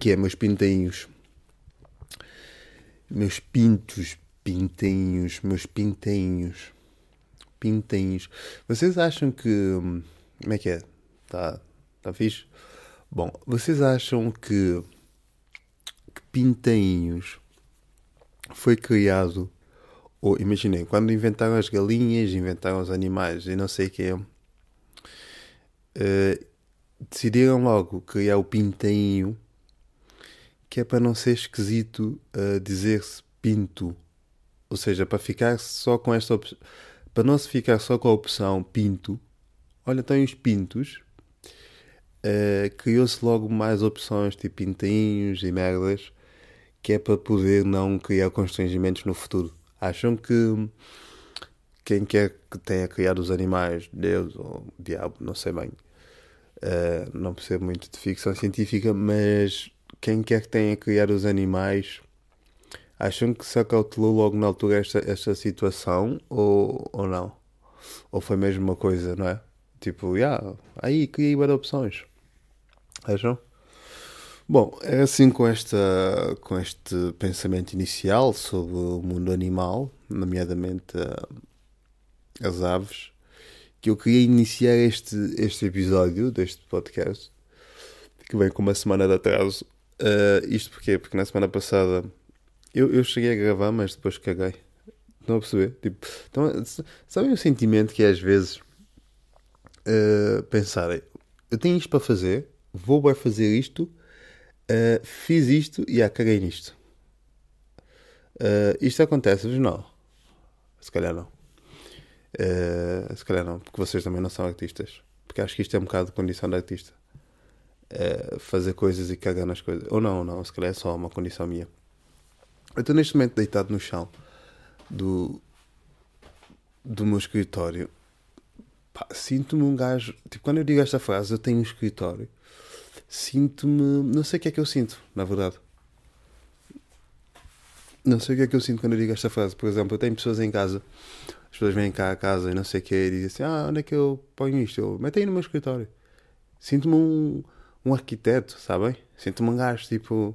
que é, meus pintainhos? Meus pintos, pintainhos, meus pintainhos, pintainhos. Vocês acham que. Hum, como é que é? Tá, tá fixe? Bom, vocês acham que, que pintainhos foi criado. Ou imaginei, quando inventaram as galinhas, inventaram os animais e não sei o que. Uh, decidiram logo criar o pintainho que é para não ser esquisito uh, dizer-se pinto. Ou seja, para ficar só com esta para não se ficar só com a opção pinto, olha, tem os pintos, uh, criou-se logo mais opções tipo pintainhos e merdas, que é para poder não criar constrangimentos no futuro. Acham que quem quer que tenha criado os animais, Deus ou diabo, não sei bem, uh, não percebo muito de ficção científica, mas quem quer que tenha a criar os animais, acham que se acautelou logo na altura esta, esta situação ou, ou não? Ou foi mesmo uma coisa, não é? Tipo, yeah, aí criei várias opções. Acham? Bom, é assim com, esta, com este pensamento inicial sobre o mundo animal, nomeadamente uh, as aves, que eu queria iniciar este, este episódio deste podcast, que vem com uma semana de atraso. Uh, isto porquê? Porque na semana passada eu, eu cheguei a gravar, mas depois caguei. Estão a perceber? Tipo, então, sabem o sentimento que é às vezes uh, pensarem: eu tenho isto para fazer, vou bem fazer isto, uh, fiz isto e ah, caguei nisto. Uh, isto acontece-vos? Não. Se calhar não. Uh, se calhar não, porque vocês também não são artistas. Porque acho que isto é um bocado de condição de artista. É, fazer coisas e cagar nas coisas. Ou não, ou não, se calhar é só uma condição minha. Eu estou neste momento deitado no chão do, do meu escritório. Sinto-me um gajo. Tipo, quando eu digo esta frase, eu tenho um escritório. Sinto-me. Não sei o que é que eu sinto, na verdade. Não sei o que é que eu sinto quando eu digo esta frase. Por exemplo, eu tenho pessoas em casa. As pessoas vêm cá a casa e não sei o que e dizem assim: Ah, onde é que eu ponho isto? Eu meto aí no meu escritório. Sinto-me um um arquiteto, sabem? Sinto-me um gajo tipo.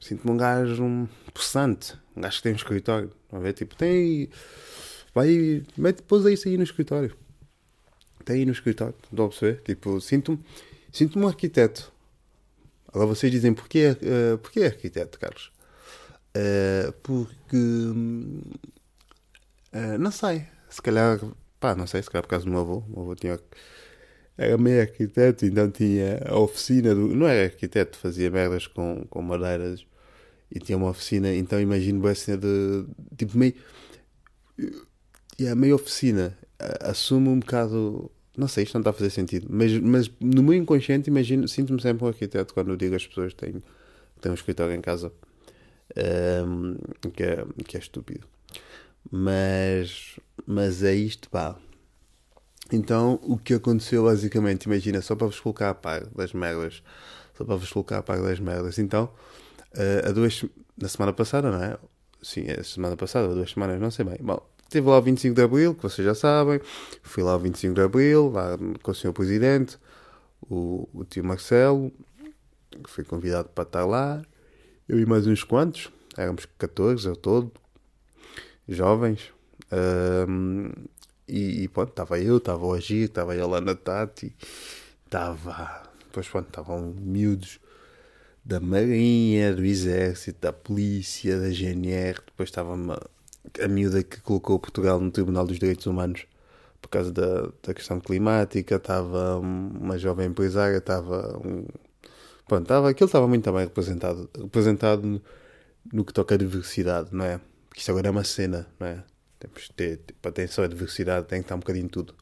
Sinto-me um gajo um, possante, um gajo que tem um escritório. Estão ver? Tipo, tem. Vai. e. pôs isso aí no escritório. Tem aí no escritório, dá a perceber? Tipo, sinto-me sinto um arquiteto. Agora vocês dizem, porquê, uh, porquê arquiteto, Carlos? Uh, porque. Uh, não sei. Se calhar. Pá, não sei, se calhar por causa do meu avô. O meu avô tinha era é, meio arquiteto, então tinha a oficina do. Não era arquiteto, fazia merdas com, com madeiras e tinha uma oficina, então imagino bem a cena de. Tipo, meio. E yeah, a meio oficina assumo um bocado. Não sei, isto não está a fazer sentido, mas, mas no meu inconsciente imagino, sinto-me sempre um arquiteto quando digo às pessoas que tenho, que tenho um escritório em casa, um, ehm, que, é, que é estúpido. Mas, mas é isto, pá. Então, o que aconteceu basicamente, imagina, só para vos colocar a par das merdas, só para vos colocar a par das merdas. Então, uh, eh, a duas, na semana passada, não é? Sim, a é, semana passada, há duas semanas, não sei bem. Bom, teve lá o 25 de Abril, que vocês já sabem. Fui lá o 25 de Abril, lá com o Sr. Presidente, o, o tio Marcelo, que foi convidado para estar lá. Eu e mais uns quantos, éramos 14 ao todo, jovens. Uh, e, e pronto, estava eu, estava o Agir, estava a na Tati, estava. Depois, pronto, estavam miúdos da Marinha, do Exército, da Polícia, da GNR. Depois estava uma, a miúda que colocou Portugal no Tribunal dos Direitos Humanos por causa da, da questão climática. Estava uma jovem empresária, estava um. Pronto, estava, aquilo estava muito bem representado, representado no, no que toca à diversidade, não é? Porque isto agora é uma cena, não é? Temos que ter tipo, atenção à diversidade, tem que estar um bocadinho de tudo.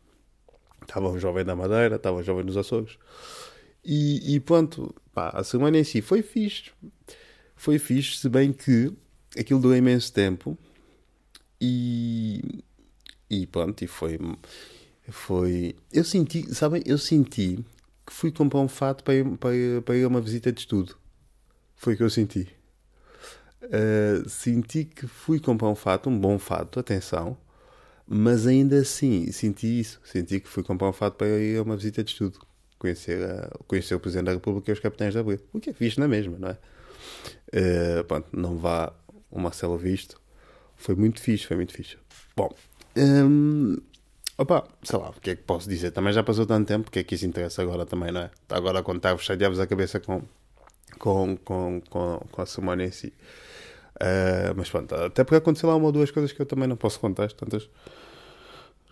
Estava um jovem da Madeira, estava um jovem dos Açores. E, e pronto, pá, a semana em si foi fixe. Foi fixe, se bem que aquilo deu imenso tempo. E, e pronto, e foi, foi. Eu senti, sabem, eu senti que fui comprar um fato para ir, para, ir, para ir a uma visita de estudo. Foi o que eu senti. Eh, senti que fui comprar um fato, um bom fato, atenção, mas ainda assim senti isso. Senti que fui comprar um fato para ir a uma visita de estudo, conhecer, a, conhecer o Presidente da República e os Capitães da Abril, o que é fixe na mesma, não é? Uh, pronto, não vá o Marcelo visto. Foi muito fixe, foi muito fixe. Bom, um, ehm, Opa, sei lá, o que é que posso dizer? Também já passou tanto tempo, o que é que isso interessa agora também, não é? Agora a contar-vos, chatear a cabeça com, com, com, com, com a semana em si. Uh, mas pronto, até porque aconteceu lá uma ou duas coisas que eu também não posso contar, tantas.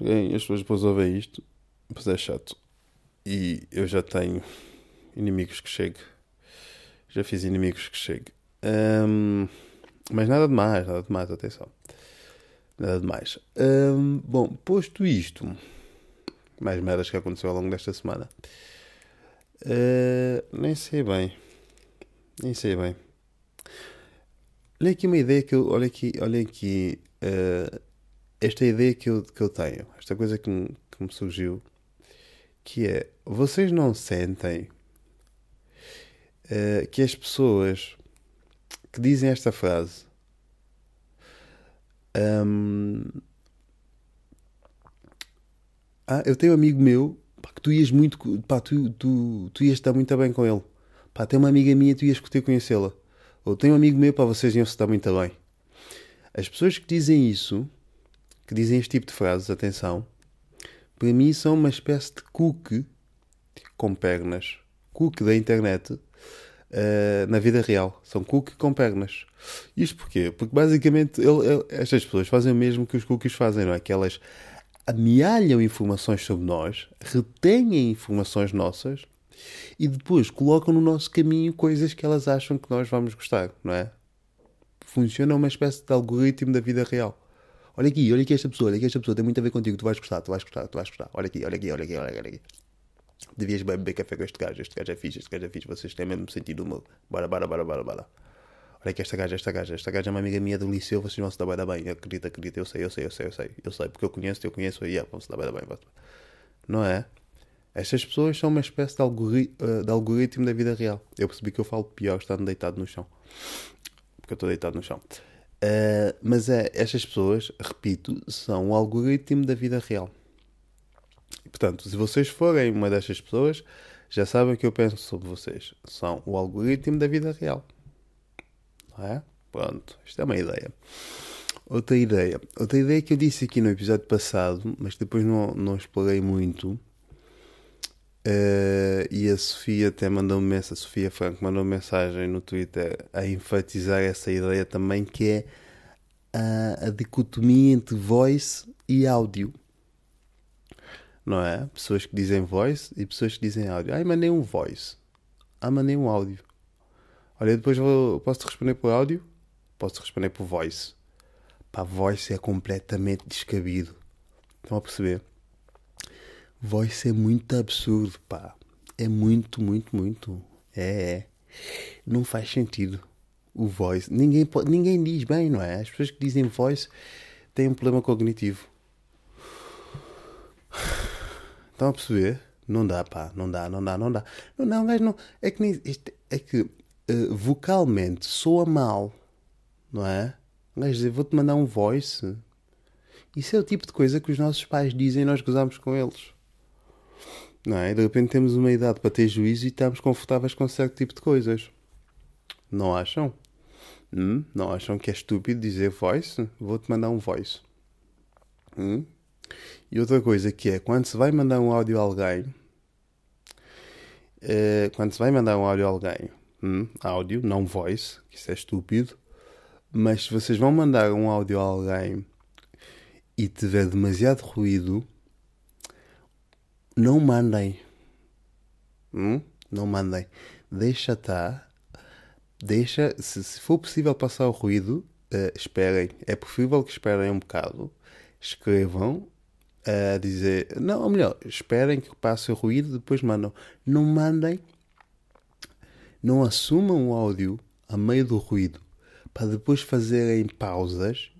As pessoas depois ouvem isto, pois é chato. E eu já tenho inimigos que chego. Já fiz inimigos que chego. Um, mas nada de mais, nada de mais, atenção. Nada de mais. Um, bom, posto isto, mais merdas que aconteceu ao longo desta semana. Uh, nem sei bem. Nem sei bem olha aqui uma ideia que eu. Olha aqui, olha aqui uh, esta ideia que eu, que eu tenho, esta coisa que me, que me surgiu, que é vocês não sentem uh, que as pessoas que dizem esta frase um, ah, eu tenho um amigo meu pá, que tu ias muito pá, tu, tu, tu ias estar muito bem com ele pá, tem uma amiga minha, tu ias ter conhecê-la ou tenho um amigo meu para vocês iam se dar muito bem. As pessoas que dizem isso, que dizem este tipo de frases, atenção, para mim são uma espécie de cookie com pernas. Cookie da internet uh, na vida real. São cookie com pernas. Isto porquê? Porque basicamente ele, ele, estas pessoas fazem o mesmo que os cookies fazem, não é? Que elas amealham informações sobre nós, retêm informações nossas e depois colocam no nosso caminho coisas que elas acham que nós vamos gostar, não é? Funciona uma espécie de algoritmo da vida real. Olha aqui, olha aqui esta pessoa, olha aqui esta pessoa, tem muito a ver contigo, tu vais gostar, tu vais gostar, tu vais gostar. Olha aqui, olha aqui, olha aqui, olha aqui. Devias beber café com este gajo, este gajo é fixe, este gajo é fixe, vocês têm mesmo sentido humor. Bora, bora, bora, bora, bora. Olha aqui esta gaja, esta gaja, esta gaja é uma amiga minha do liceu, vocês vão se dar bem, bem. Acredita, acredita, eu sei, eu sei, eu sei, eu sei, eu sei, porque eu conheço, eu conheço, e yeah, vão se dar bem, dar bem. Não é? Estas pessoas são uma espécie de, algori eh, de algoritmo da vida real. Eu percebi que eu falo pior estando deitado no chão. Porque eu estou deitado no chão. Uh, mas é, estas pessoas, repito, são o algoritmo da vida real. Portanto, se vocês forem uma destas pessoas, já sabem o que eu penso sobre vocês. São o algoritmo da vida real. Não é? Pronto, isto é uma ideia. Outra ideia. Outra ideia que eu disse aqui no episódio passado, mas depois não, não explorei muito, Uh, e a Sofia até mandou-me mensagem, Sofia Franco mandou mensagem no Twitter a enfatizar essa ideia também que é a, a dicotomia entre voice e áudio. Não é? Pessoas que dizem voice e pessoas que dizem áudio. Ai, mandei um voice. Ah, mandei um áudio. Olha, depois posso te responder por áudio? Posso te responder por voice. Pá, voice é completamente descabido. Estão a perceber? Voice é muito absurdo, pá. É muito, muito, muito. É, é. Não faz sentido. O voice. Ninguém, pode, ninguém diz bem, não é? As pessoas que dizem voice têm um problema cognitivo. Estão a perceber? Não dá, pá. Não dá, não dá, não dá. Não não, um gajo não. É que nem. é que uh, vocalmente soa mal, não é? Um gajo dizer, vou-te mandar um voice. Isso é o tipo de coisa que os nossos pais dizem e nós gozamos com eles. Não é? De repente temos uma idade para ter juízo e estamos confortáveis com certo tipo de coisas. Não acham? Hum? Não acham que é estúpido dizer voice? Vou-te mandar um voice. Hum? E outra coisa que é, quando se vai mandar um áudio a alguém, uh, quando se vai mandar um áudio a alguém, hum? áudio, não voice, que isso é estúpido, mas se vocês vão mandar um áudio a alguém e tiver demasiado ruído, não mandem. Hum? Não mandem. Deixa estar. Tá. Deixa, se, se, for possível passar o ruído, uh, esperem. É possível que esperem um bocado. Escrevam a uh, eh, dizer. Não, ou melhor, esperem que passe o ruído, depois mandam. Não mandem. Não assumam o áudio a meio do ruído para depois fazerem pausas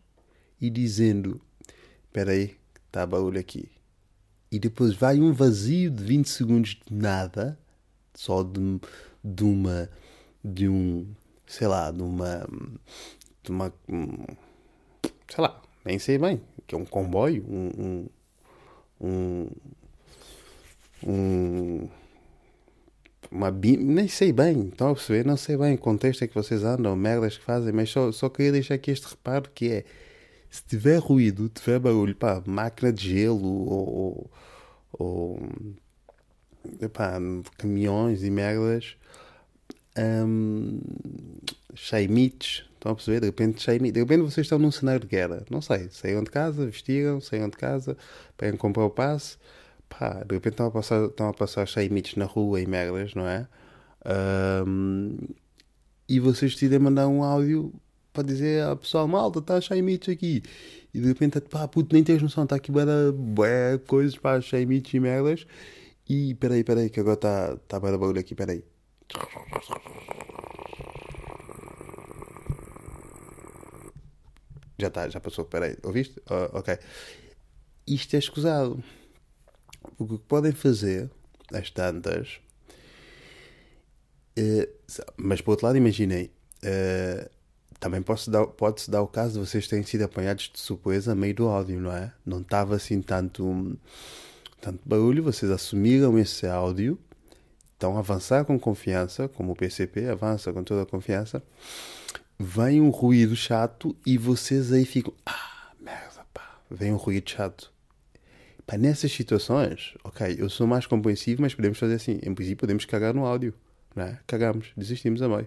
e dizendo: Espera aí, está barulho aqui e depois vai um vazio de 20 segundos de nada, só de, de uma. de um. sei lá, de uma. de uma. sei lá, nem sei bem, que é um comboio, um. um. um uma nem sei bem, estão a perceber? Não sei bem o contexto em que vocês andam, merdas que fazem, mas só, só queria deixar aqui este reparo que é se tiver ruído, tiver barulho, pá, máquina de gelo ou, ou epá, caminhões e merdas, um, chaimites, estão a perceber? De repente, chaimites, de repente vocês estão num cenário de guerra, não sei, saíram de casa, vestiram, saíram de casa, para comprar o passe, pá, de repente estão a passar, estão a passar chaimites na rua e merdas, não é? Hum, e vocês decidem mandar um áudio para dizer à pessoa, malta, está a achar mitos aqui. E de repente, pá, puto, nem tens noção, está aqui bada, bué, coisas, para achei mitos e merdas. E peraí, peraí, que agora está tá, tá bada bagulho aqui, peraí. Já está, já passou, peraí, ouviste? Oh, ok. Isto é escusado. Porque o que podem fazer, as tantas, Uh, mas por outro lado, imaginem, uh, também posso dar, pode-se dar o caso de vocês terem sido apanhados de surpresa a meio do áudio, não é? Não estava assim tanto, tanto barulho, vocês assumiram esse áudio, então avançar com confiança, como o PCP avança com toda a confiança, vem um ruído chato e vocês aí ficam, ah, merda, pá, vem um ruído chato. Pá, nessas situações, ok, eu sou mais compreensivo, mas podemos fazer assim, em princípio podemos cagar no áudio, não é? Cagamos, desistimos a meio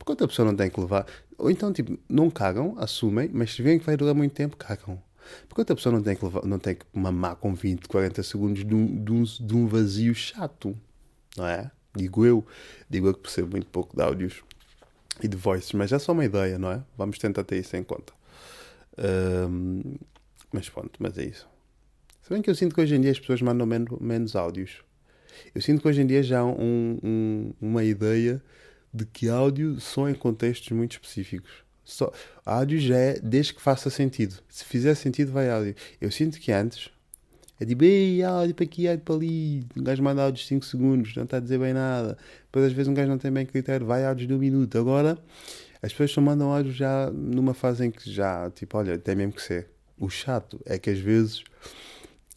porquanto a pessoa não tem que levar. Ou então, tipo, não cagam, assumem, mas se veem que vai durar muito tempo, cagam. Porque outra pessoa não tem que, levar, não tem que mamar com 20, 40 segundos de um, de um, de um vazio chato. Não é? Digo eu. Digo eu que percebo muito pouco de áudios e de voices, mas é só uma ideia, não é? Vamos tentar ter isso em conta. Um, mas pronto, mas é isso. Se bem que eu sinto que hoje em dia as pessoas mandam menos, menos áudios. Eu sinto que hoje em dia já há um, um, uma ideia de que áudio só em contextos muito específicos. Só, áudio já é desde que faça sentido. Se fizer sentido, vai áudio. Eu sinto que antes é de tipo, bem áudio para aqui, áudio para ali. Um gajo manda áudios de 5 segundos, não está a dizer bem nada. Depois, às vezes, um gajo não tem bem critério, vai áudios de um minuto. Agora, as pessoas só mandam áudio já numa fase em que já, tipo, olha, tem mesmo que ser. O chato é que às vezes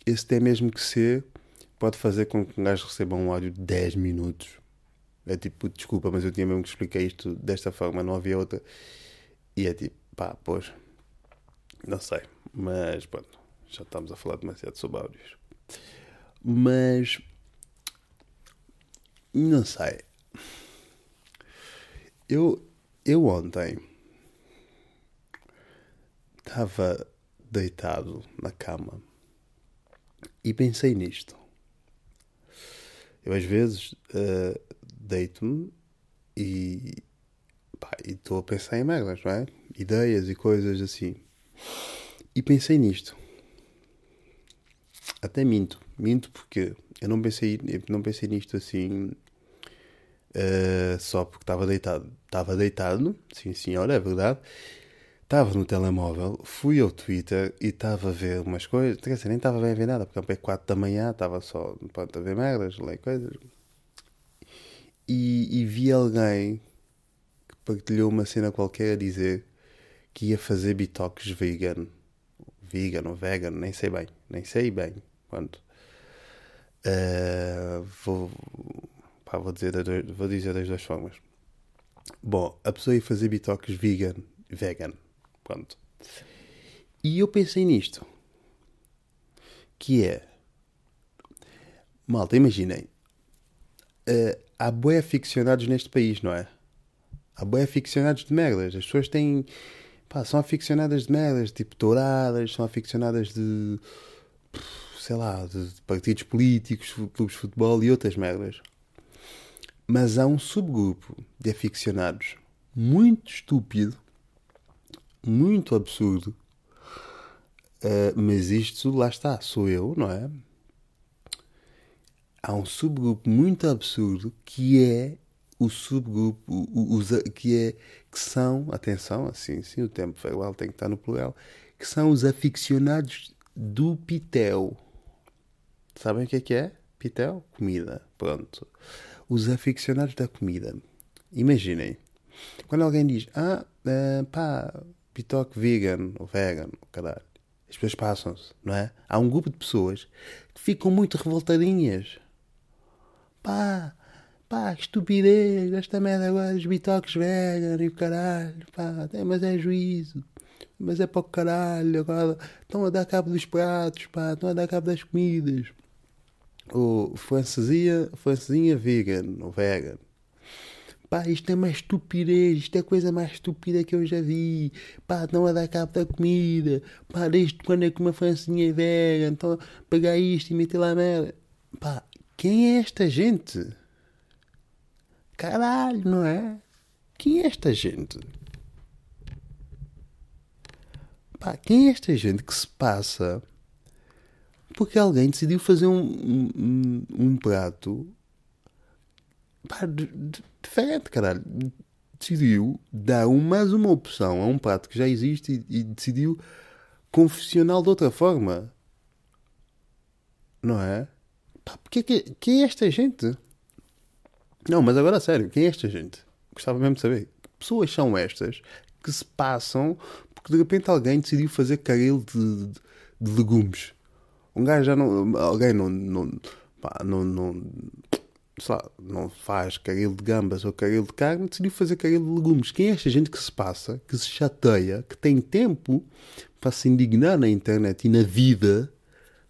esse tem mesmo que ser pode fazer com que um gajo receba um áudio de 10 minutos é tipo, desculpa, mas eu tinha mesmo que explicar isto desta forma, não havia outra. E é tipo, pá, pois. Não sei. Mas pronto, já estamos a falar demasiado sobre áudios. Mas. Não sei. Eu, eu ontem estava deitado na cama e pensei nisto. Eu às vezes uh, deito-me e estou a pensar em merdas, não é? Ideias e coisas assim. E pensei nisto. Até minto. Minto porque eu não pensei, não pensei nisto assim uh, só porque estava deitado. Estava deitado, sim senhora, é verdade. Estava no telemóvel, fui ao Twitter e estava a ver umas coisas. Quer dizer, nem estava bem a ver nada, porque é 4 da manhã, estava só pronto, a ver merdas, ler coisas e, e vi alguém que partilhou uma cena qualquer a dizer que ia fazer Bitox vegan. Vegan ou vegan, nem sei bem. Nem sei bem quanto. Uh, vou, pá, vou, dizer dois, vou dizer das duas formas. Bom, a pessoa ia fazer Bitox vegan. Vegan. Pronto. E eu pensei nisto. Que é... Malta, imaginem. Ah, há boé aficionados neste país, não é? Há boé aficionados de merdas. As pessoas têm. Pá, são aficionadas de merdas, tipo touradas, são aficionadas de. sei lá, de partidos políticos, clubes de futebol e outras merdas. Mas há um subgrupo de aficionados muito estúpido, muito absurdo. Uh, mas isto, lá está, sou eu, não é? há um subgrupo muito absurdo que é o subgrupo os, que é que são atenção assim sim o tempo foi igual tem que estar no plural que são os aficionados do pitel sabem o que é que é pitel comida pronto os aficionados da comida imaginem quando alguém diz ah eh, pá pitoque vegan ou vegan caralho as pessoas passam-se, não é? Há um grupo de pessoas que ficam muito revoltadinhas pá, pá, estupidez, esta merda agora, os bitoques vegan e o caralho, pá, é, mas é juízo, mas é para o caralho, agora estão a dar cabo dos pratos, pá, estão a dar cabo das comidas. O francesinha, francesinha vegan, o vegan. Pá, isto é mais estupidez, isto é a coisa mais estúpida que eu já vi. Pá, não a dar cabo da comida. Pá, desde quando é que uma francinha é vegan? Então, pegar isto e meter lá a merda. Pá, quem é esta gente? Caralho, não é? Quem é esta gente? Pá, quem é esta gente que se passa porque alguém decidiu fazer um, um, um prato pá, diferente, caralho? Decidiu dar mais uma opção a um prato que já existe e, e decidiu confessional de outra forma. Não é? pá, porque, é que, quem é esta gente? Não, mas agora sério, quem é esta gente? Gostava mesmo de saber. Que pessoas são estas que se passam porque de repente alguém decidiu fazer caril de, de, de legumes? Um gajo já não. Alguém não. não pá, não, não sei lá, não faz caril de gambas ou caril de carne, decidiu fazer caril de legumes. Quem é esta gente que se passa, que se chateia, que tem tempo para se indignar na internet e na vida?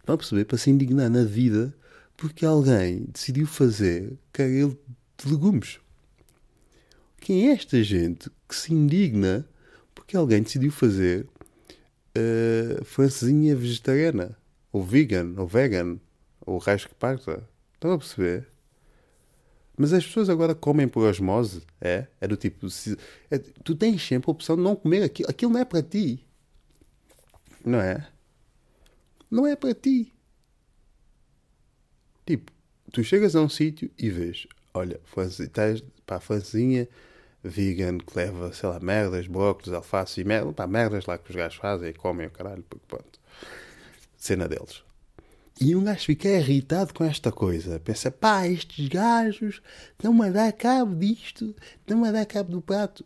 Vão perceber? Para se indignar na vida porque alguém decidiu fazer caril de legumes. Quem é esta gente que se indigna porque alguém decidiu fazer uh, francesinha vegetariana, ou vegan, ou vegan, ou raiz que parta? Estão a perceber? Mas as pessoas agora comem por osmose, é? É do tipo, se, é, tu tens sempre a opção de não comer aquilo, aquilo não é para ti, não é? Não é para ti. Tipo, tu chegas a um sítio e vês, olha, estás para a franzinha vegan que leva, sei lá, merdas, brócolis, alface e merda, pá, merdas lá que os gajos fazem e comem o caralho, porque pronto, cena deles. E um gajo fica irritado com esta coisa. Pensa, pá, estes gajos estão a dar cabo disto, estão a dar cabo do prato.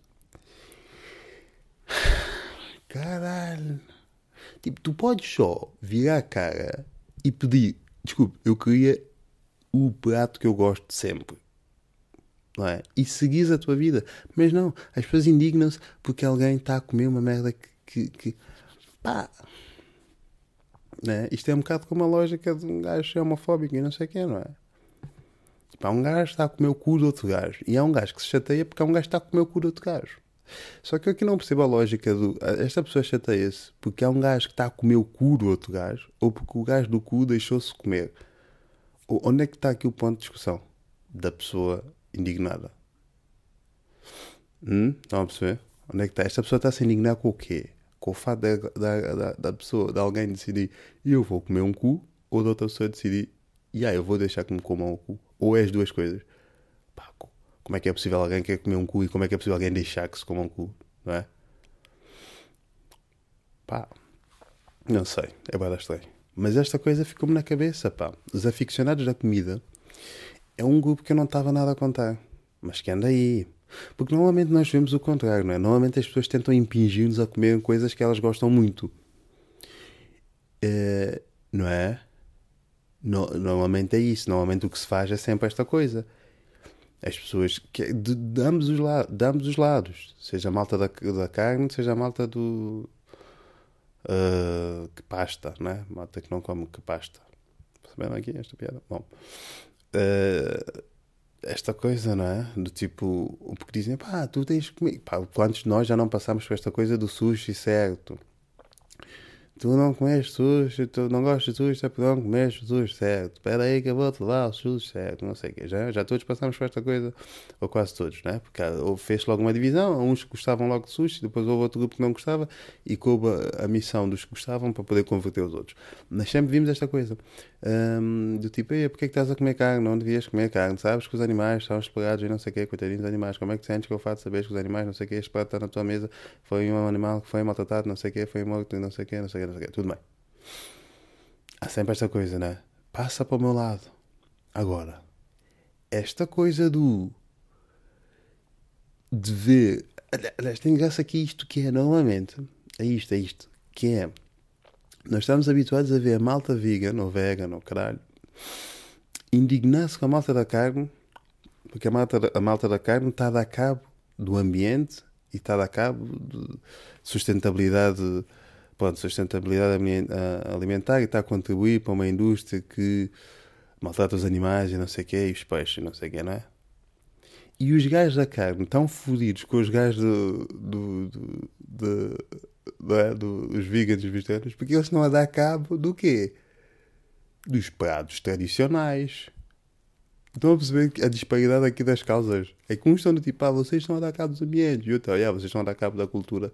Caralho. Tipo, tu podes só virar a cara e pedir, desculpe, eu queria o prato que eu gosto sempre. Não é? E seguis a tua vida. Mas não, as pessoas indignam-se porque alguém está a comer uma merda que. que, que... pá! É? Isto é um bocado como a lógica de um gajo homofóbico e não sei quem, não é? Tipo, há um gajo que está a comer o cu de outro gajo. E há um gajo que se chateia porque há um gajo que está a comer o cu de outro gajo. Só que eu aqui não percebo a lógica do. Esta pessoa chateia-se porque há um gajo que está a comer o cu do outro gajo ou porque o gajo do cu deixou-se comer. Onde é que está aqui o ponto de discussão da pessoa indignada? Hum? Estão a perceber? Onde é que está? Esta pessoa está a se indignar com o quê? Com o fato da, da, da, da pessoa, de alguém decidir eu vou comer um cu, ou da outra pessoa decidir e yeah, eu vou deixar que me comam um cu. Ou é as duas coisas. Pá, como é que é possível alguém quer comer um cu e como é que é possível alguém deixar que se coma um cu? Não é? Pá, não sei. É bastante estranho. Mas esta coisa ficou-me na cabeça, pá. Os aficionados da comida é um grupo que eu não estava nada a contar, mas que anda aí. Porque normalmente nós vemos o contrário, não é? Normalmente as pessoas tentam impingir-nos a comer coisas que elas gostam muito. Uh, não é? No, normalmente é isso. Normalmente o que se faz é sempre esta coisa. As pessoas que, de, de, ambos os la, de ambos os lados, seja a malta da, da carne, seja a malta do, Uh, que pasta, né? Mata que não come que pasta. Sabendo aqui esta piada? Bom. Uh, esta coisa, não é? Do tipo, porque dizem, pá, tu tens que comer. Pá, quantos de nós já não passamos por esta coisa do sushi certo? Tu não comeste sushi, tu não gostas de sushi, é porque não comeste sushi certo. Espera aí que eu vou-te lá o sushi certo, não sei o quê. Já, já todos passamos por esta coisa, ou quase todos, né? Porque ah, fez logo uma divisão, uns que gostavam logo de sushi, depois houve outro grupo que não gostava, e coube a, a missão dos que gostavam para poder converter os outros. Mas sempre vimos esta coisa. Um, do tipo, porque é que estás a comer carne? Não devias comer carne, sabes que os animais estão espelhados e não sei o quê, coitadinhos dos animais, como é que sentes que eu faço saber que os animais, não sei o quê, este prato está na tua mesa, foi um animal que foi maltratado, não sei o quê, foi morto, não sei o quê, não sei o quê, não sei o quê, tudo bem. Há sempre esta coisa, né? Passa para o meu lado. Agora, esta coisa do dever, aliás, tem graça aqui isto que é, normalmente, é isto, é isto, que é nós estamos habituados a ver a malta vegan ou vegan ou caralho indignar-se com a malta da carne, porque a malta, a malta da carne está a dar cabo do ambiente e está a dar cabo de sustentabilidade, pronto, sustentabilidade alimentar e está a contribuir para uma indústria que maltrata os animais e não sei o quê, e os peixes e não sei o quê, não é? E os gajos da carne estão fodidos com os gajos do, do, do, do é? dos veganos vegetarianos, porque eles não a dar cabo do quê? Dos pratos tradicionais. Estão a perceber a disparidade aqui das causas? É que uns estão do tipo, ah, vocês estão a dar cabo dos ambientes, e outros, ah, vocês estão a dar cabo da cultura,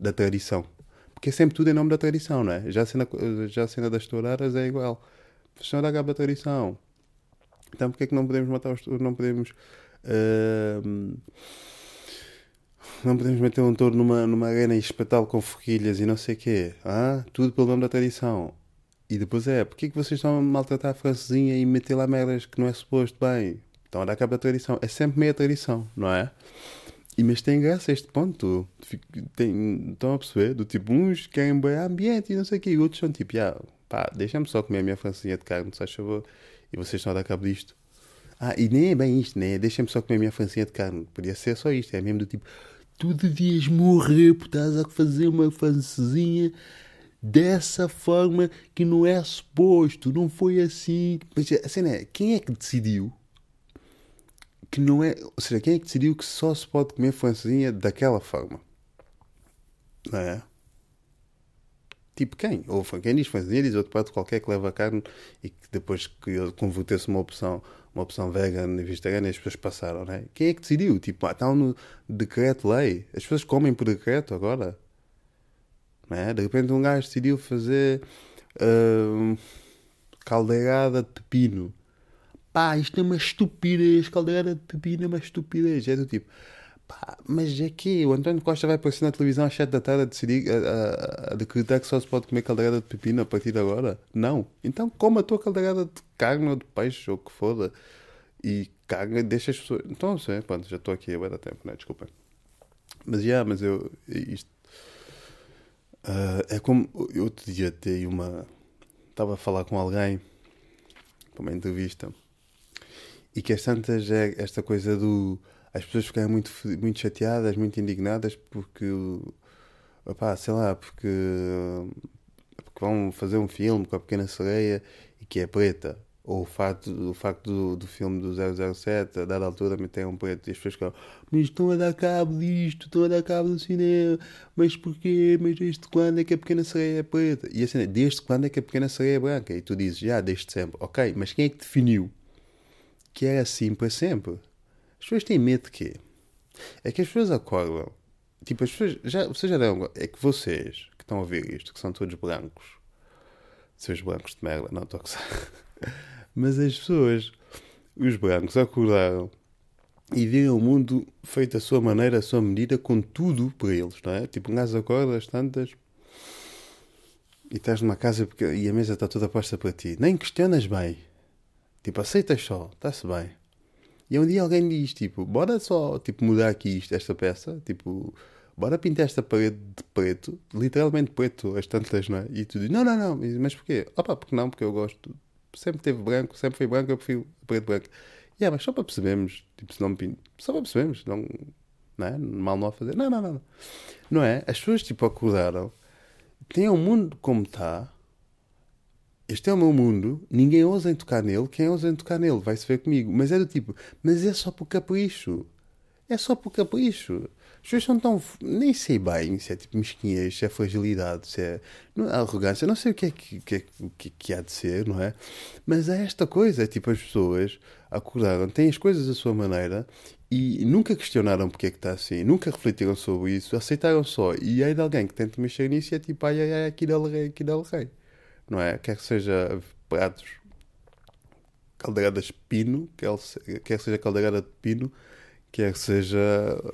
da tradição. Porque é sempre tudo em nome da tradição, não é? Já a cena, já a cena das touradas é igual. Vocês estão a dar cabo da tradição. Então, porque é que não podemos matar os... não podemos... Uh, não podemos meter um touro numa, numa arena e espetá-lo com forquilhas e não sei o quê. Ah, tudo pelo nome da tradição. E depois é, porquê que vocês estão a maltratar a francesinha e meter lá merdas que não é suposto bem? Estão a dar cabo da tradição. É sempre meia tradição, não é? E, mas tem graça este ponto. Tem, estão a perceber? Do tipo, uns querem boiar ambiente e não sei o quê. E outros são tipo, ah, pá, deixa-me só comer a minha francesinha de carne, se faz favor. E vocês estão a dar cabo disto. Ah, e nem é bem isto, né? Deixa-me só comer a minha francesinha de carne. Podia ser só isto. É mesmo do tipo, tu devias morrer por estás a fazer uma fancesinha dessa forma que não é suposto, não foi assim. Mas a cena é, quem é que decidiu que não é. Ou seja, quem é que decidiu que só se pode comer francesinha daquela forma? Não é? tipo quem? Ou quem diz franzino, diz outro prato qualquer que leva carne e que depois que converteu-se uma opção, uma opção vegan e vegetariana, as pessoas passaram, né? Quem é que decidiu? Tipo, ah, está no decreto-lei. As pessoas comem por decreto agora. Né? De repente um gajo decidiu fazer uh, caldeirada de pepino. Pá, isto é uma estupidez, caldeirada de pepino é uma estupidez. É do tipo, Pá, mas é que o António Costa vai aparecer na televisão às 7 da tarde a decidir, a, a, a decretar que só se pode comer caldeirada de pepino a partir de agora? Não. Então coma a tua caldeirada de carne ou de peixe ou o que foda e deixa as pessoas. Então, sei, pronto, já estou aqui a dar tempo, né? Desculpem. Mas já, yeah, mas eu. Isto. Uh, é como. Eu outro dia dei uma. Estava a falar com alguém para uma entrevista e que as é tantas é esta coisa do as pessoas ficaram muito, muito chateadas, muito indignadas porque, opá, sei lá, porque, porque vão fazer um filme com a Pequena Sereia e que é preta. Ou o facto, o facto do, do filme do 007, a dada altura, tem um preto e as pessoas ficam, mas estão a dar cabo disto, estão a dar cabo do cinema, mas porquê? Mas desde quando é que a Pequena Sereia é preta? E assim, desde quando é que a Pequena Sereia é branca? E tu dizes, já, desde sempre. Ok, mas quem é que definiu que era assim para sempre? As pessoas têm medo de quê? É que as pessoas acordam. Tipo, as pessoas. Já, vocês já deram. É que vocês que estão a ouvir isto, que são todos brancos, seus brancos de merda, não estou a Mas as pessoas, os brancos, acordaram e viram o mundo feito à sua maneira, à sua medida, com tudo para eles, não é? Tipo, um gajo acorda as tantas e estás numa casa porque, e a mesa está toda posta para ti. Nem questionas bem. Tipo, aceitas só, está-se bem. E um dia alguém diz, tipo, bora só tipo, mudar aqui isto, esta peça, tipo, bora pintar esta parede de preto, literalmente preto, as tantas, não é? E tu diz não, não, não, mas porquê? Opa, porque não, porque eu gosto, sempre teve branco, sempre foi branco, eu prefiro preto branco. E yeah, mas só para percebermos, tipo, se não me pinto, só para percebermos, não, não é? Mal não a fazer, não, não, não, não. Não é? As pessoas, tipo, acordaram, têm o um mundo como está, este é o meu mundo, ninguém ousa em tocar nele, quem ousa em tocar nele vai-se ver comigo. Mas é do tipo, mas é só por capricho. É só por capricho. As pessoas são tão. Nem sei bem se é tipo mesquinhez, se é fragilidade, se é, é arrogância, não sei o que é que, que, é que, é que há de ser, não é? Mas é esta coisa, é tipo as pessoas acordaram, têm as coisas da sua maneira e nunca questionaram porque é que está assim, nunca refletiram sobre isso, aceitaram só. E aí de alguém que tenta mexer nisso e é tipo, ai ai ai, aqui dá rei, aqui dá rei não é? Quer que seja pratos caldeirada de pino, quer, quer seja caldeirada de pino, quer seja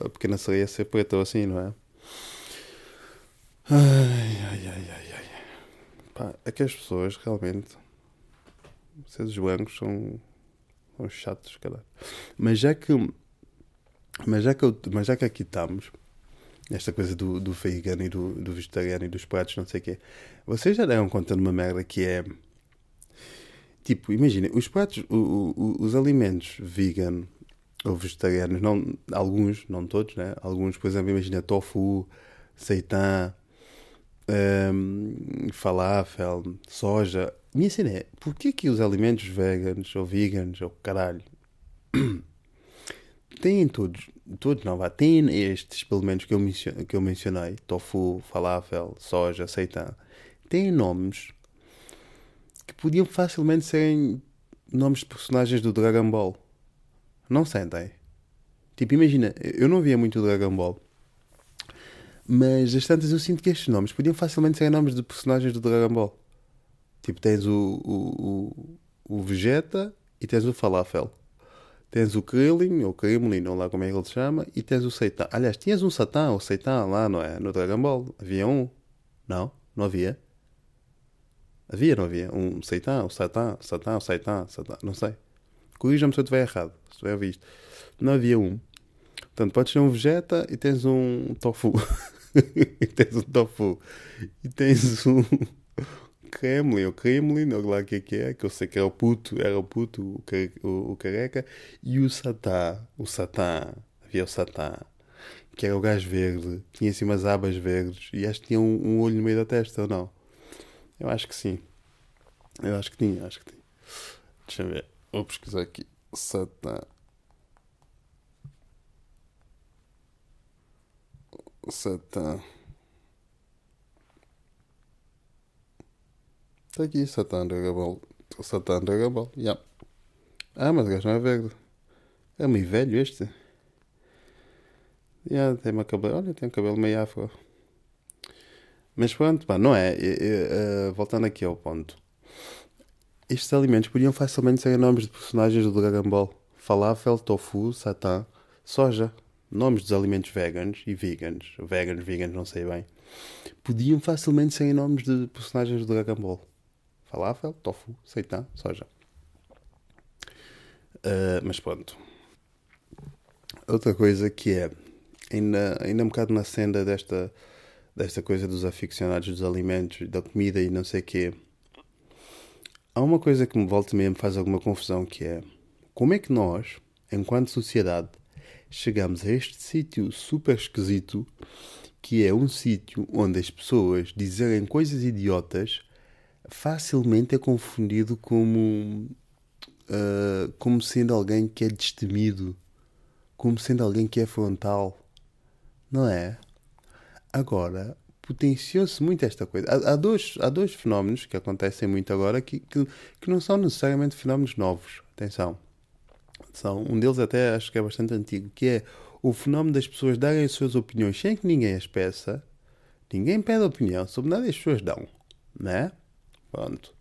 a pequena sereia ser preta ou assim, não é? Ai, ai, ai, ai, ai. Pá, é que as pessoas realmente, vocês brancos são, são chatos, caralho. Mas já que, mas já que, eu, mas já que aqui estamos esta coisa do, do vegano e do, do vegetariano e dos pratos, não sei o quê. Vocês já deram conta de uma merda que é. Tipo, imagina os pratos, o, o, os alimentos vegan ou vegetarianos, não, alguns, não todos, né? Alguns, por exemplo, imagina tofu, seitan, um, falafel, soja. Minha cena é, porquê que os alimentos veganos ou veganos ou caralho Têm todos, todos não vá, têm estes menos que eu, que eu mencionei, tofu, falafel, soja, seitan, têm nomes que podiam facilmente serem nomes de personagens do Dragon Ball. Não sentem? Tipo, imagina, eu não via muito o Dragon Ball. Mas as tantas eu sinto que estes nomes podiam facilmente ser nomes de personagens do Dragon Ball. Tipo, tens o, o, o, o Vegeta e tens o Falafel. Tens o Krillin, ou Kremlin, ou lá como é que ele se chama, e tens o Seitan. Aliás, tinhas um Satã ou Seitan lá, não é? No Dragon Ball. Havia um? Não? Não havia? Havia, não havia? Um Seitan, um Satã, Satã, Seitan, Satã, não sei. Corrija-me se eu estiver errado, se estiver visto. Não havia um. Portanto, podes ser um Vegeta e tens um tofu. e tens um tofu. E tens um, Kremlin, é ou Kremlin, ou lá o que é que é, que eu sei que era o puto, era o puto, o, o, o careca, e o Satã, o Satã, havia o Satã, que era o gás verde, tinha assim umas abas verdes, e acho que tinha um, um olho no meio da testa, ou não? Eu acho que sim. Eu acho que tinha, acho que tinha. Deixa eu ver, vou pesquisar aqui. Satã. Satã. Está aqui, Satã Dragaball. Satã Dragaball, já. Yeah. Ah, mas o gajo não é verde. É meio velho este. Yeah, tem uma cabelo, olha, tem um cabelo meio afro. Mas pronto, pá, não é? uh, voltando aqui ao ponto. Estes alimentos podiam facilmente ser nomes de personagens do Dragon Ball. Falafel, tofu, satã, soja. Nomes dos alimentos veganos e vegans. Vegans, vegans, não sei bem. Podiam facilmente ser nomes de personagens do Dragon Ball falafel, tofu, seitã, soja. Uh, mas pronto. Outra coisa que é, ainda, ainda um bocado na senda desta, desta coisa dos aficionados dos alimentos, da comida e não sei o quê, há uma coisa que me volta mesmo faz alguma confusão que é como é que nós, enquanto sociedade, chegamos a este sítio super esquisito que é um sítio onde as pessoas dizerem coisas idiotas facilmente é confundido como, uh, como sendo alguém que é destemido, como sendo alguém que é frontal, não é? Agora, potenciou-se muito esta coisa. Há, há, dois, há dois fenómenos que acontecem muito agora que, que, que não são necessariamente fenómenos novos. Atenção. São, um deles até acho que é bastante antigo, que é o fenómeno das pessoas darem as suas opiniões sem que ninguém as peça. Ninguém pede opinião sobre nada e as pessoas dão, né? Pronto.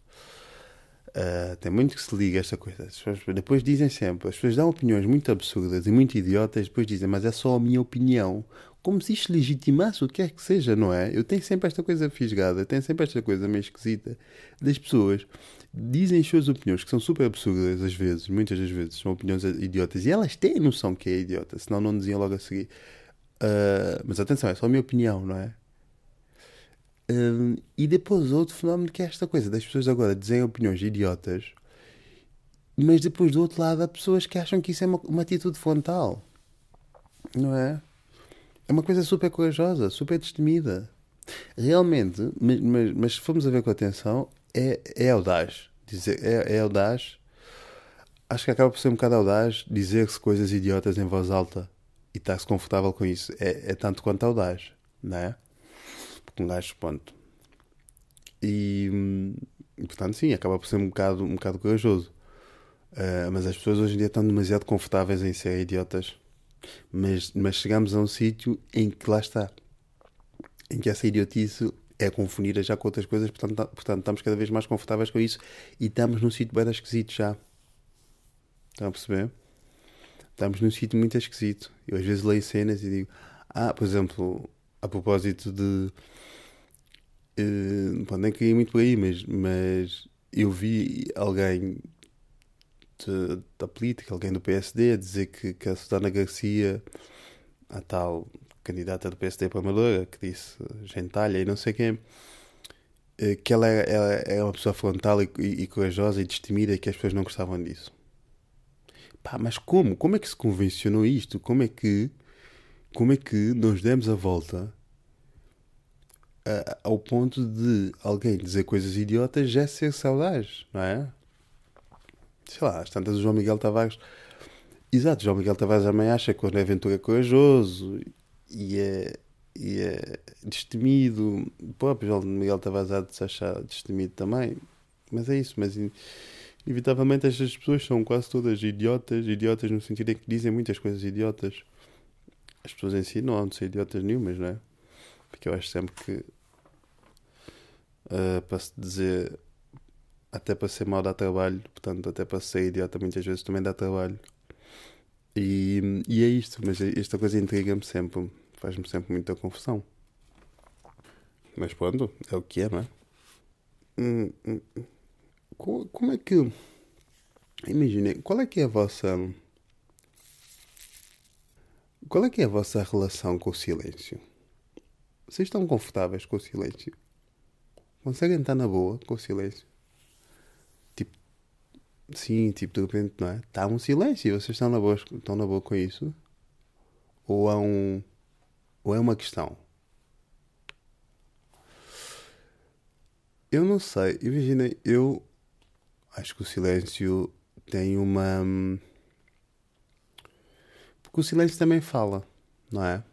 Uh, tem muito que se liga esta coisa. Pessoas, depois dizem sempre, as pessoas dão opiniões muito absurdas e muito idiotas, depois dizem, mas é só a minha opinião. Como se isto legitimasse o que é que seja, não é? Eu tenho sempre esta coisa fisgada, tenho sempre esta coisa meio esquisita das pessoas. Dizem as suas opiniões, que são super absurdas às vezes, muitas das vezes, são opiniões idiotas, e elas têm noção que é idiota, senão não diziam logo a seguir. Uh, mas atenção, é só a minha opinião, não é? Um, e depois outro fenómeno que é esta coisa das pessoas agora dizem opiniões idiotas, mas depois do outro lado há pessoas que acham que isso é uma, uma atitude frontal, não é? É uma coisa super corajosa, super destemida. Realmente, mas, mas, mas, se formos a ver com atenção, é, é audaz. Dizer, é, é audaz. Acho que acaba por ser um bocado audaz dizer-se coisas idiotas em voz alta e estar-se confortável com isso. É, é tanto quanto audaz, não é? porque um gajo, pronto. E, hum, portanto, sim, acaba por ser um bocado, um bocado corajoso. Uh, mas as pessoas hoje em dia estão demasiado confortáveis em ser idiotas. Mas, mas chegamos a um sítio em que lá está. Em que essa idiotice é confundida já com outras coisas, portanto, tá, portanto estamos cada vez mais confortáveis com isso e estamos num sítio bem esquisito já. Estão a perceber? Estamos num sítio muito esquisito. Eu às vezes leio cenas e digo, ah, por exemplo, a propósito de. Uh, nem caí muito por aí, mas, mas eu vi alguém de, da política, alguém do PSD, a dizer que, que a Susana Garcia, a tal candidata do PSD para Madura, que disse gentalha e não sei quem, eh, que ela era, é, ela era é uma pessoa frontal e, e, e, corajosa e destemida e que as pessoas não gostavam disso. Pá, mas como? Como é que se convencionou isto? Como é que como é que nós demos a volta a, ao ponto de alguém dizer coisas idiotas já ser saudade, não é? Sei lá, as tantas o João Miguel Tavares. Exato, o João Miguel Tavares também acha que o André Ventura é corajoso e é, e é destemido. O próprio João Miguel Tavares há de se achar destemido também. Mas é isso, mas inevitavelmente estas pessoas são quase todas idiotas, idiotas no sentido em que dizem muitas coisas idiotas as pessoas em si não há de ser idiotas nenhumas, não é? Porque eu acho sempre que uh, para se dizer até para ser mal dá trabalho, portanto, até para ser idiota muitas vezes também dá trabalho. E, e é isto, mas esta coisa intriga-me sempre, faz-me sempre muita confusão. Mas pronto, é o que é, não é? Hum, hum, hum. como é que. Imaginem, qual é que é a vossa qual é que é a vossa relação com o silêncio? Vocês estão confortáveis com o silêncio? Conseguem estar na boa com o silêncio? Tipo, sim, tipo, de repente, não é? Está um silêncio e vocês estão na, boa, estão na boa com isso? Ou é um. Ou é uma questão? Eu não sei, imaginem, eu acho que o silêncio tem uma. Hum, porque o silêncio também fala, não é?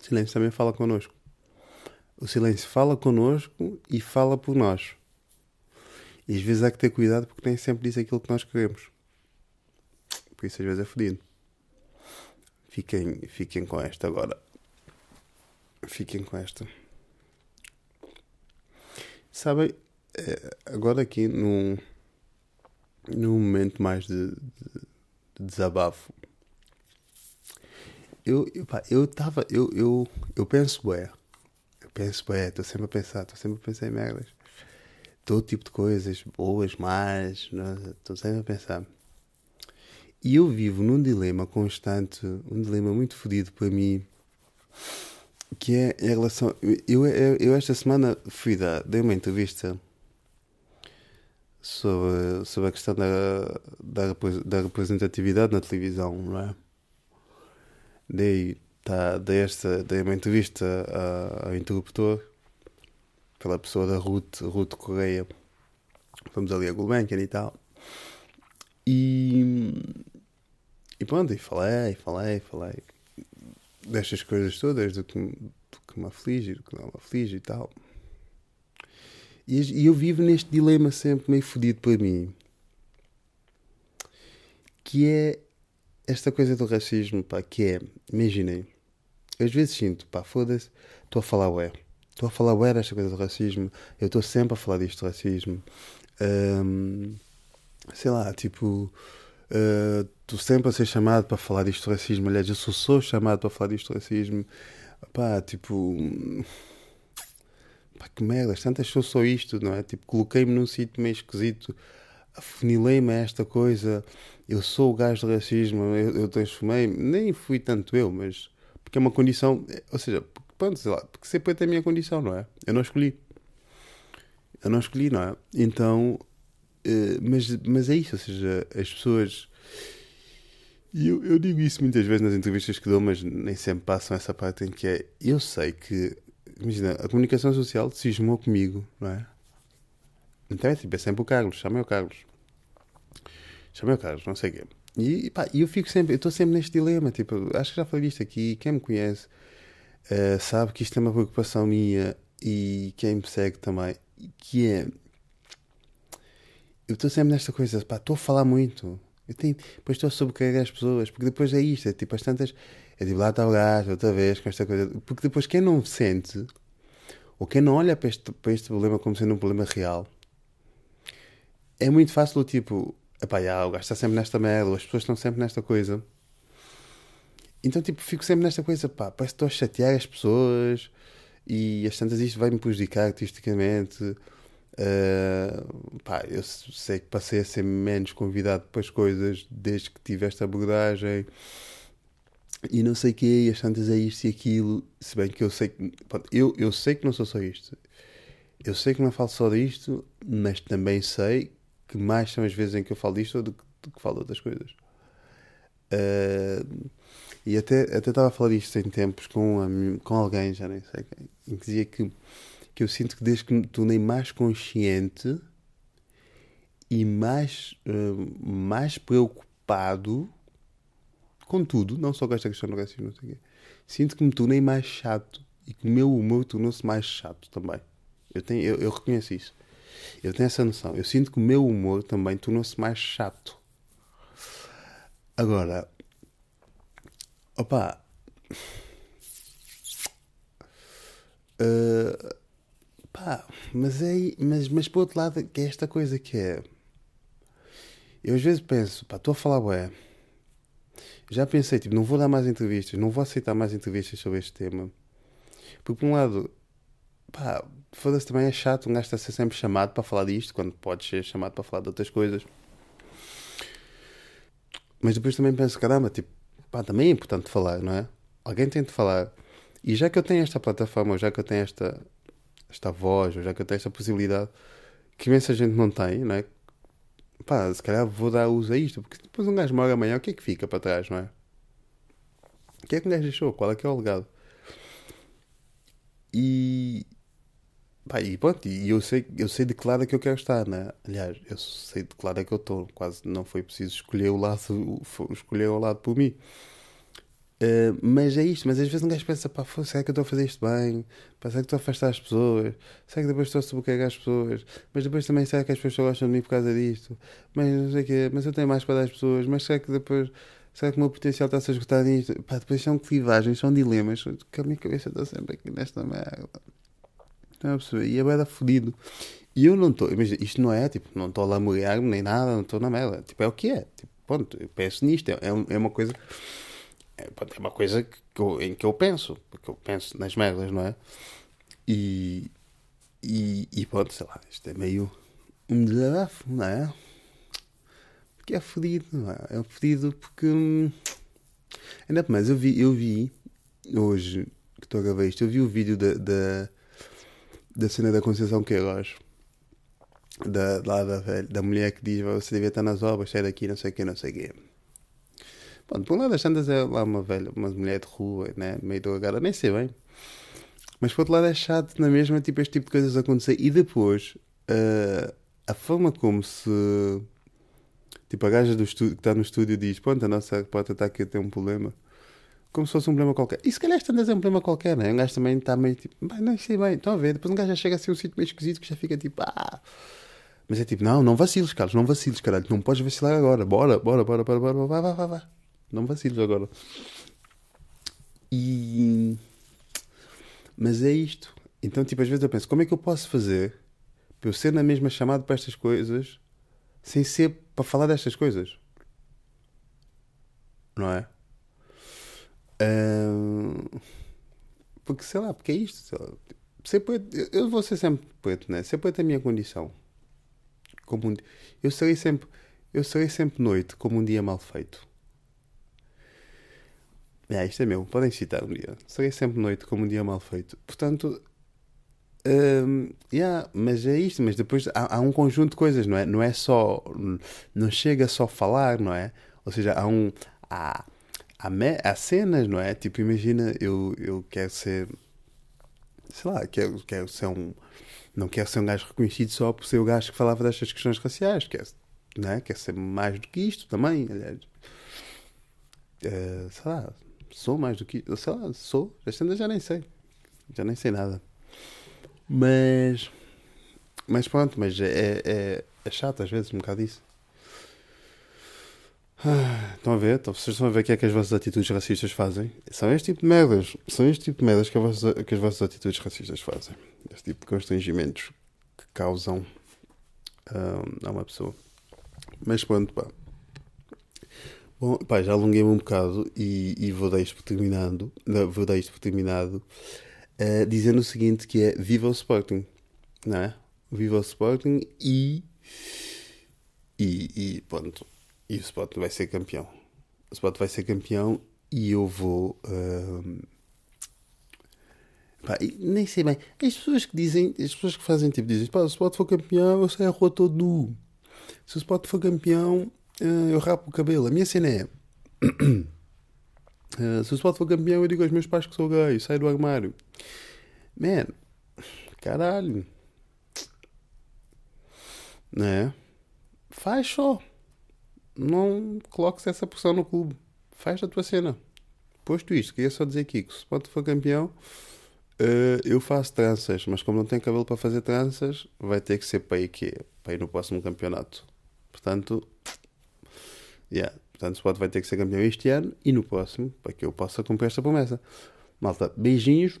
O silêncio também fala connosco. O silêncio fala connosco e fala por nós. E às vezes há que ter cuidado porque nem sempre diz aquilo que nós queremos. Por isso às vezes é fodido. Fiquem, fiquem com esta agora. Fiquem com esta. Sabem, eh, agora aqui num, num momento mais de, de, de desabafo, eu, eu, tava, eu, eu, eu penso bué. Eu penso bué, estou sempre a pensar, estou sempre a pensar em merdas. Todo tipo de coisas, boas, más, estou né? sempre a pensar. E eu vivo num dilema constante, um dilema muito fodido para mim, que é em relação... Eu, eu, eu esta semana fui dar, dei uma entrevista sobre, sobre a questão da, da, da representatividade na televisão, não é? dei, tá, dei, esta, dei uma entrevista a, ao interruptor pela pessoa da Ruth, Ruth Correia. Fomos ali a Gulbenkian e tal. E, e pronto, e falei, falei, falei destas coisas todas, do que, do que me aflige, do que não me aflige e tal. E, eu vivo neste dilema sempre meio fodido para mim. Que é esta coisa do racismo, pá, que é, imaginem, às vezes sinto, pá, foda-se, estou a falar ué, estou a falar ué desta coisa do racismo, eu estou sempre a falar disto do racismo, um, sei lá, tipo, ah, estou uh, sempre a ser chamado para falar disto do racismo, aliás, eu sou, sou chamado para falar disto do racismo, pá, tipo, pá, que merda, tantas sou só isto, não é? Tipo, coloquei-me num sítio meio esquisito, afunilei-me esta coisa, eu sou o gajo do racismo, eu, eu transformei nem fui tanto eu, mas porque é uma condição, ou seja, pronto, sei lá, porque sempre preto é a minha condição, não é? Eu não escolhi. Eu não escolhi, não é? Então, eh, mas, mas é isso, ou seja, as pessoas. E eu, eu digo isso muitas vezes nas entrevistas que dou, mas nem sempre passam essa parte em que é. Eu sei que. Imagina, a comunicação social cismou comigo, não é? Então é tipo, é sempre o Carlos, chamei o Carlos chamei o Carlos, não sei o quê. E pá, eu fico sempre, eu estou sempre neste dilema, tipo, acho que já falei isto aqui, quem me conhece uh, sabe que isto é uma preocupação minha e quem me segue também, que é, eu estou sempre nesta coisa, pá, estou a falar muito, eu tenho, depois estou a sobrecarregar as pessoas, porque depois é isto, é tipo, as tantas, é tipo, lá está o gajo, outra vez, com esta coisa, porque depois quem não sente, ou quem não olha para este, para este problema como sendo um problema real, é muito fácil, tipo, Epá, já, o gajo está sempre nesta merda, as pessoas estão sempre nesta coisa. Então, tipo, fico sempre nesta coisa, pá, parece que estou a chatear as pessoas e as tantas isto vai-me prejudicar artisticamente. Uh, pá, eu sei que passei a ser menos convidado para as coisas desde que tive esta abordagem e não sei o quê, e as tantas é isto e aquilo. Se bem que eu sei que, pronto, eu, eu sei que não sou só isto, eu sei que não falo só disto, mas também sei que mais são as vezes em que eu falo disto do que, do que falo outras coisas. Uh, e até até estava a falar isto em tempos com, a, com alguém, já nem sei quem, em que dizia que, que eu sinto que desde que me tornei mais consciente e mais, uh, mais preocupado com tudo, não só com esta questão do racismo, sinto que me tornei mais chato e que o meu humor tornou-se mais chato também. Eu, tenho, eu, eu reconheço isso. Eu tenho essa noção. Eu sinto que o meu humor também tornou-se mais chato. Agora, opa. Uh, pá, mas, é, mas, mas por outro lado, que é esta coisa que é. Eu às vezes penso, pá, estou a falar, ué. Já pensei, tipo, não vou dar mais entrevistas, não vou aceitar mais entrevistas sobre este tema. Porque, por um lado, pá, foda-se, também é chato um gajo está a ser sempre chamado para falar disto, quando pode ser chamado para falar de outras coisas. Mas depois também penso, caramba, tipo, pá, também é importante falar, não é? Alguém tem de falar. E já que eu tenho esta plataforma, ou já que eu tenho esta, esta voz, ou já que eu tenho esta possibilidade, que imensa gente não tem, não é? Pá, se calhar vou dar uso a isto, porque depois um gajo morre amanhã, o que é que fica para trás, não é? O que é que um gajo deixou? Qual é que é o legado? E Pá, e pronto, e eu sei, eu sei de que lado é que eu quero estar, né? Aliás, eu sei de que lado é que eu estou. Quase não foi preciso escolher o lado, escolher o lado por mim. Uh, mas é isto, mas às vezes um gajo pensa, pá, foi, será que eu estou a fazer isto bem? Pá, será que estou a afastar as pessoas? Será que depois estou a sobrecarregar as pessoas? Mas depois também será que as pessoas só gostam de mim por causa disto? Mas não sei o quê, mas eu tenho mais para dar às pessoas, mas será que depois será que o meu potencial está a se esgotar nisto? Pá, depois são clivagens, são dilemas, que a minha cabeça está sempre aqui nesta merda. Estão a perceber? E é fodido. E eu não estou, imagina, isto não é, tipo, não estou a lamorear-me nem nada, não estou na merda. Tipo, é o que é. Tipo, pronto, eu penso nisto. É, é, é uma coisa, é, pronto, é uma coisa que eu, em que eu penso, porque eu penso nas merdas, não é? E, e, e pronto, sei lá, isto é meio um desabafo, não é? Porque é fodido, não é? É fodido porque. Hum, ainda mais, eu vi, eu vi hoje que estou a gravar isto, eu vi o vídeo da da cena da Conceição Queiroz. É, da, lá da, da mulher que diz você devia estar nas obras, sai daqui, não sei o quê, não sei o quê. Bom, por um lado, as Sandas é lá uma velha, uma mulher de rua, né? meio drogada, nem sei bem. Mas por outro lado, é chato na mesma, tipo, este tipo de coisas acontecer. E depois, uh, a forma como se. Tipo, a gaja do que está no estúdio diz: Pronto, a nossa repórter está aqui a ter um problema como se fosse um problema qualquer. E se calhar este andas é um problema qualquer, né? Um gajo também está meio tipo, não sei bem, estão a ver? Depois um gajo já chega a ser um sítio meio esquisito que já fica tipo, ah. Mas é tipo, não, não vaciles, Carlos, não vaciles, caralho, não podes vacilar agora, bora, bora, bora, bora, bora, vá, vá, vá, vá. Não vaciles agora. E. Mas é isto. Então, tipo, às vezes eu penso, como é que eu posso fazer para eu ser na mesma chamada para estas coisas sem ser para falar destas coisas? Não é? porque sei lá, porque é isto. Ser poeta, eu, eu vou ser sempre poeta, né? Ser poeta é a minha condição. Como um, eu serei sempre, eu serei sempre noite, como um dia mal feito. É, isto é meu, podem citar um dia. Serei sempre noite, como um dia mal feito. Portanto, um, yeah, mas é isto, mas depois há, há, um conjunto de coisas, não é? Não é só. Não chega só falar, não é? Ou seja, há um. Há, há, me, há cenas, não é? Tipo, imagina, eu, eu quero ser. Sei lá, quero, quero ser um. Não quero ser um gajo reconhecido só por ser o gajo que falava destas questões raciais. Quero, não é? quero ser mais do que isto também, aliás. Uh, sei lá, sou mais do que. Sei lá, sou. Esta ainda já nem sei. Já nem sei nada. Mas. Mas pronto, mas é, é, é chato às vezes um bocado isso. Ah, estão a ver? Então, vocês estão a ver o que é que as vossas atitudes racistas fazem? São este tipo de merdas. São este tipo de merdas que, que as vossas atitudes racistas fazem. Este tipo de constrangimentos que causam um, ah, a uma pessoa. Mas pronto, pá. Bom, pá, já alonguei-me um bocado e, e vou dar isto por terminado, não, vou dar isto por terminado uh, dizendo o seguinte que é Viva o Sporting, não é? Viva o Sporting e... e, e pronto, e o Spot vai ser campeão. O Spot vai ser campeão e eu vou. Hum, pá, nem sei bem. As pessoas que dizem, as pessoas que fazem tipo dizem: pá, se o Spot for campeão, eu saio a rua todo nu. Se o Spot for campeão, uh, eu rapo o cabelo. A minha cena é. Uh, se o Spot for campeão, eu digo aos meus pais que sou gay, saio do armário. Man, caralho. Né? Faz só não coloques essa pressão no clube. Faz a tua cena. Posto isto, queria só dizer aqui que se o Spot for campeão, uh, eu faço tranças, mas como não tenho cabelo para fazer tranças, vai ter que ser para ir, que, para ir no próximo campeonato. Portanto, yeah. Portanto, o Spot vai ter que ser campeão este ano e no próximo, para que eu possa cumprir esta promessa. Malta, beijinhos,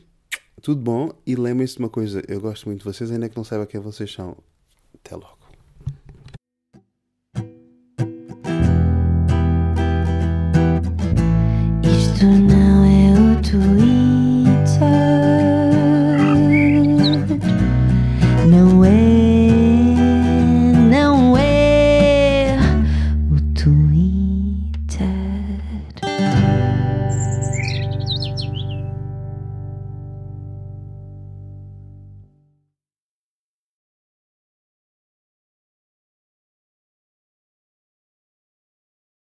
tudo bom e lembrem-se de uma coisa, eu gosto muito de vocês, ainda que não saiba quem vocês são. Até logo.